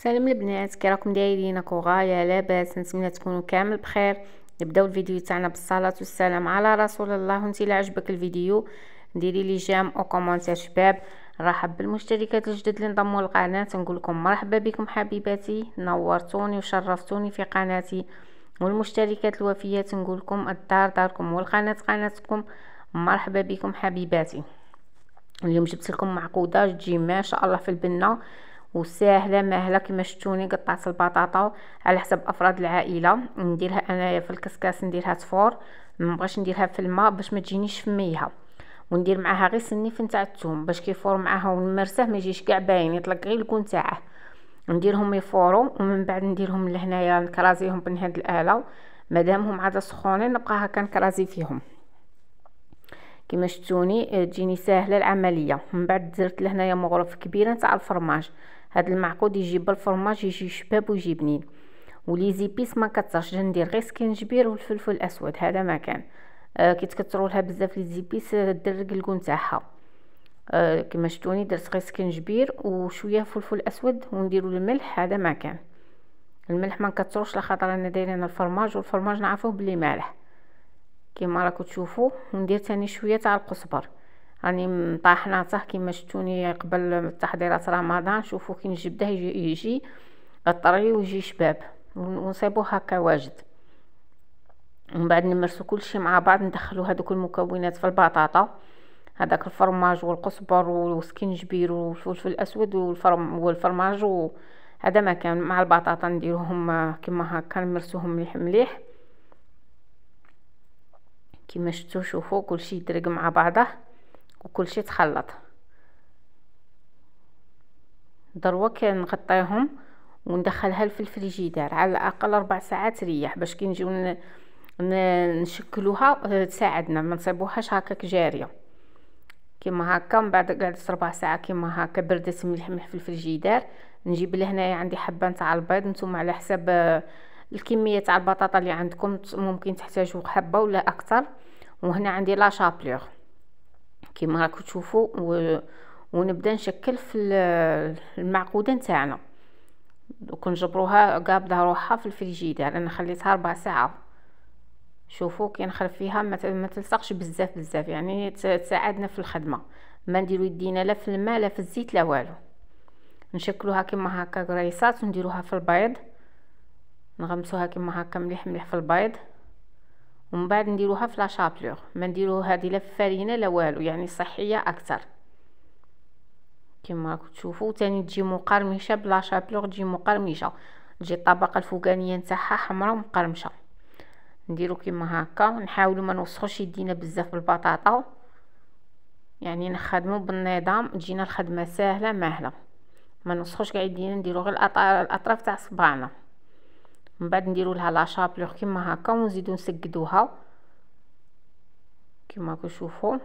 السلام البنات كي راكم دايرين غايه لاباس نتمنى تكونوا كامل بخير نبداو الفيديو تاعنا بالصلاه والسلام على رسول الله وانت اللي عجبك الفيديو ديري لي جام او كومونتير شباب نرحب بالمشتركات الجدد اللي انضموا للقناه نقول لكم مرحبا بكم حبيباتي نورتوني وشرفتوني في قناتي والمشتركات الوفيات نقول لكم الدار داركم والقناه قناتكم مرحبا بكم حبيباتي اليوم جبت لكم معقوده تجي ما شاء الله في البنه وساهله ماهله كما شفتوني قطعت البطاطا على حسب افراد العائله نديرها انايا في الكسكاس نديرها ما بغاش نديرها في الماء باش ما تجينيش فميها وندير معاها غير سنيف نتاع الثوم باش كيفور معاها ونمرسه ما يجيش كاع باين يطلق غير الكون تاعه نديرهم يفورو ومن بعد نديرهم لهنايا نكرازيهم بنهاد الاله مادامهم عاد سخونين نبقى هكا نكرازي فيهم كما شفتوني تجيني ساهله العمليه من بعد درت لهنايا مغرف كبيره نتاع الفرماج هاد المعقود يجي بالفرماج يجي شباب ويجي بنين ولي زيبيس ما كترش ندير غير سكنجبير والفلفل الاسود هذا ما كان آه كي تكثروا لها بزاف لي زيبيس درك الكون نتاعها آه, آه، كما شتوني درت غير سكنجبير وشويه فلفل اسود ونديروا الملح هذا ما كان الملح ما نكثروش لخاطر انا دايرين الفرماج والفرماج نعرفوه بلي مالح كما راكم تشوفوا وندير تاني شويه تاع القزبر راني يعني صح كيما شتوني قبل تحضيرات رمضان شوفو كي نجبده يجي, يجي ويجي شباب ونصيبو هكا واجد ومن بعد نمرسو كلشي مع بعض ندخلو هذوك المكونات في البطاطا هذاك الفرماج والقصبر والسكنجبير والفلفل الاسود والفرم والفرماج هذا ما كان مع البطاطا نديروهم كيما هكا نمرسوهم مليح مليح كيما شفتو شوفو كلشي يدرك مع بعضه شيء تخلط ضروا كنغطيهم وندخلها الفريجيدار على الاقل ربع ساعات ريح باش كي نجيو نشكلوها تساعدنا ما نصيبوهاش هكاك جاريه كيما هكا من بعد قعدت ربع ساعه كيما هكا بردت مليح ملح في الفريجيدار نجيب لهنايا عندي حبه نتاع البيض نتوما على حساب آه، الكميه تاع البطاطا اللي عندكم ممكن تحتاجوا حبه ولا اكثر وهنا عندي لا شابلوغ كما راكم تشوفوا و... ونبدا نشكل في المعقوده نتاعنا نجبروها قابضه روحها في الفريجيدير انا خليتها ربع ساعه شوفوا كي نخلف فيها ما تلصقش بزاف بزاف يعني تساعدنا في الخدمه ما نديرو يدينا لا في الماء لا في الزيت لا والو نشكلوها كما هكا قريصات ونديروها في البيض نغمسوها كما هكا مليح مليح في البيض ومن بعد نديروها في لا ما نديرو هذه لا فارينه لا والو يعني صحيه اكثر كما راكم تشوفوا تاني تجي مقرمشه بلا شابلوغ تجي مقرمشه تجي الطبقه الفوقانيه نتاعها حمراء ومقرمشه نديرو كيما هكا نحاولوا ما نوسخوش يدينا بزاف بالبطاطا يعني نخدمو بالنظام تجينا الخدمه ساهله ماهله ما نوسخوش كاع يدينا نديرو غير الاطراف تاع صبعنا من بعد نديرو لها لا كيما هاكا هكا ونزيدو نسقدوها كيما كتشوفو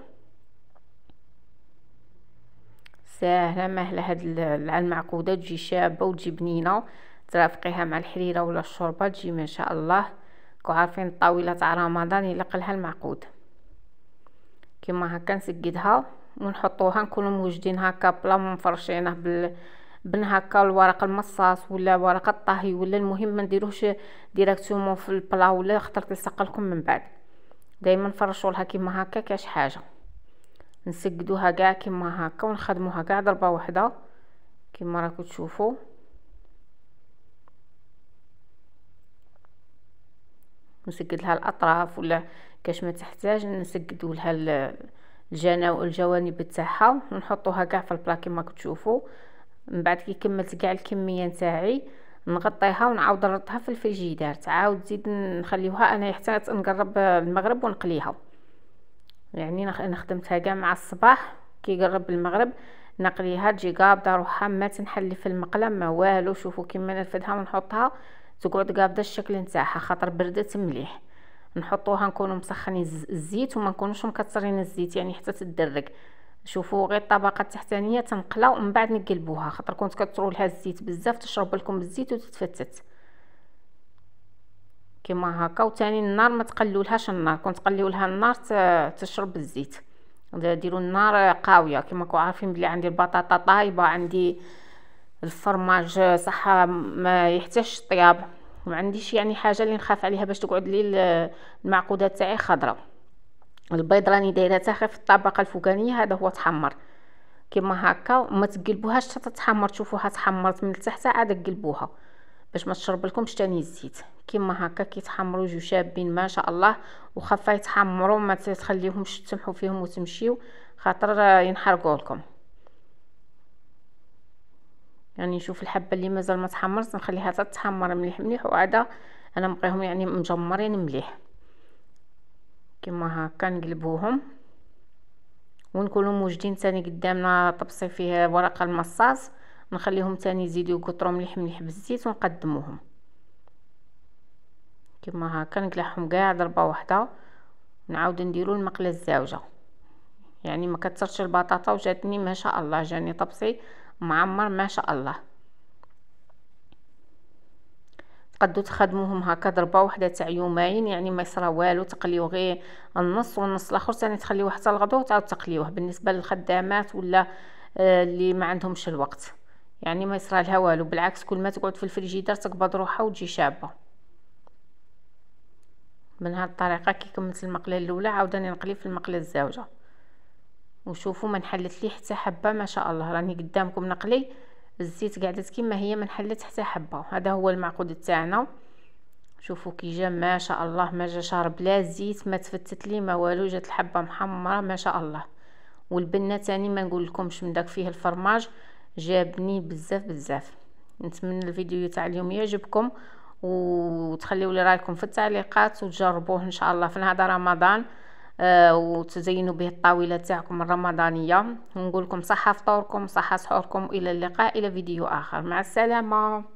ساهله مهله هاد المعقوده تجي شابه وتجي بنينه ترافقيها مع الحريره ولا الشوربه تجي ما شاء الله عارفين الطاوله تاع رمضان يلقلها المعقود كيما هكا نسقدها ونحطوها نكونو موجدين هكا بلا مفرشينه بال بن هكا الورق المصاص ولا ورق الطهي ولا المهم ما نديروهش ديريكتومون في البلا ولا خاطر تلصق لكم من بعد دائما نفرشوا لها كيما هكا كاش حاجه نسقدوها كاع كيما هكا ونخدموها كاع ضربه واحده كيما راكم تشوفوا نسقد لها الاطراف ولا كاش ما تحتاج نسقدوا لها الجناو الجوانب تاعها ونحطوها كاع في البلا كيما تشوفوا من بعد كي كملت كاع الكميه نتاعي نغطيها ونعاود نردها في الفريجيدار تعاود تزيد نخليوها انا حتى نقرب المغرب ونقليها يعني نخدمتها كاع مع الصباح كي قرب المغرب نقليها تجي قابضه روحها ما تنحل في المقله ما والو شوفوا كيما نرفدها ونحطها تقعد قابضه الشكل نتاعها خاطر بردت مليح نحطوها نكونوا مسخنين الزيت وما نكونوش مكثرين الزيت يعني حتى تدرك شوفوا غير الطبقه التحتانيه تنقلا ومن بعد نقلبوها خاطر كنت كترو لها الزيت بزاف تشرب لكم الزيت وتتفتت كما هكا وثاني النار ما تقلوا لهاش النار كنت قليو لها النار تشرب الزيت ديروا النار قاويه كما راكم عارفين بلي عندي البطاطا طايبه عندي الفرماج صح ما يحتاجش طياب ما عنديش يعني حاجه اللي نخاف عليها باش تقعد لي آه، المعقودات تاعي خضره البيض راني دايره غير في الطبقه الفوقانيه هذا هو تحمر كما هكا ما تقلبوهاش حتى تحمر تشوفوها تحمرت من التحت عاد قلبوها باش ما تشرب لكمش تاني الزيت كما هكا كيتحمروا جو شابين ما شاء الله وخفا يتحمروا ما تخليهمش تسمحوا فيهم وتمشيو خاطر ينحرقوا لكم يعني نشوف الحبه اللي مازال ما تحمرت نخليها تتحمر مليح مليح وعاده انا نبقيهم يعني مجمرين مليح كما هكا نقلبوهم ونكونوا موجدين تاني قدامنا طبسي فيه ورق المصاص نخليهم تاني يزيدوا يكثروا مليح مليح بالزيت ونقدموهم كما هكا نقلعهم كاع ضربه واحده نعاود نديروا المقله الزاوجه يعني ما كترش البطاطا وجاتني ما شاء الله جاني طبسي معمر ما شاء الله تقدو تخدموهم هكا ضربه وحده تاع يومين يعني ما يصرا والو تقليو غير النص والنص الاخر ثاني تخليوه حتى الغدو وتعاود تقليوه بالنسبه للخدامات ولا آه، اللي ما عندهمش الوقت يعني ما يصرا لها والو بالعكس كل ما تقعد في الفريجيدار تقبض روحها وتجي شابه من هاد الطريقه كي كملت المقله الاولى عاوداني نقلي في المقله الزوجه وشوفوا ما نحلت لي حتى حبه ما شاء الله راني قدامكم نقلي الزيت قعدت كما هي من حلت حتى حبه هذا هو المعقود تاعنا شوفوا كي جا ما شاء الله ما جا شارب لا زيت ما تفتت لي ما والو جات الحبه محمره ما شاء الله والبنه تاني ما نقول لكمش من داك فيه الفرماج جابني بزاف بزاف نتمنى الفيديو تاع اليوم يعجبكم وتخليوا لي رايكم في التعليقات وتجربوه ان شاء الله في هذا رمضان آه وتزينوا به الطاوله تاعكم الرمضانيه ونقول لكم صحه فطوركم صحه سحوركم الى اللقاء الى فيديو اخر مع السلامه